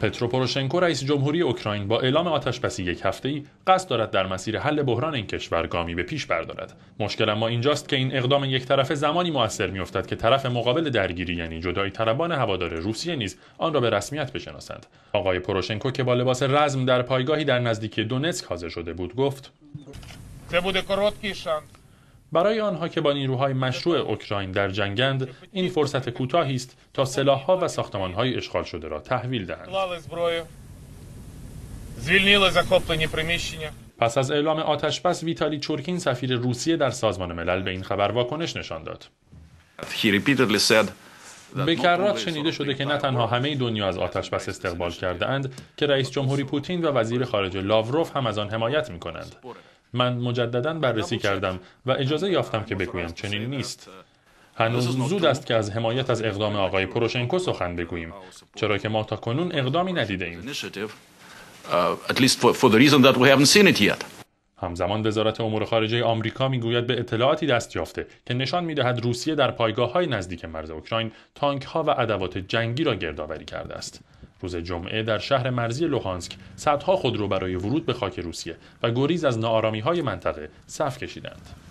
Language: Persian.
پترو پروشنکو رئیس جمهوری اوکراین با اعلام آتش یک ای قصد دارد در مسیر حل بحران این کشور گامی به پیش بردارد مشکل ما اینجاست که این اقدام یک طرفه زمانی موثر میافتد که طرف مقابل درگیری یعنی جدایی طلبان هوادار روسیه نیز آن را به رسمیت بشناسند آقای پروشنکو که با لباس رزم در پایگاهی در نزدیکی دونتسک حاضر شده بود گفت برای آنها که با نیروهای مشروع اوکراین در جنگند این فرصت کوتاهی است تا سلاحها و ساختمانهای اشغال شده را تحویل دهند پس از اعلام آتش بس ویتالی چورکین سفیر روسیه در سازمان ملل به این خبر واکنش نشان داد به شنیده شده که نه تنها همه دنیا از آتش بس استقبال کرده اند که رئیس جمهوری پوتین و وزیر خارجه لاوروف هم از آن حمایت می کنند. من مجددا بررسی کردم و اجازه uh, یافتم که بگویم چنین نیست uh, هنوز زود است که از حمایت از اقدام آقای پروشنکو سخن بگوییم چرا که ما تا کنون اقدامی ندیده ایم uh, همزمان وزارت امور خارجه آمریکا میگوید به اطلاعاتی دست یافته که نشان میدهد روسیه در پایگاه های نزدیک مرز اوکراین تانک ها و ادوات جنگی را گردآوری کرده است روز جمعه در شهر مرزی لوهانسک صدها خودرو برای ورود به خاک روسیه و گریز از نارامی های منطقه صف کشیدند.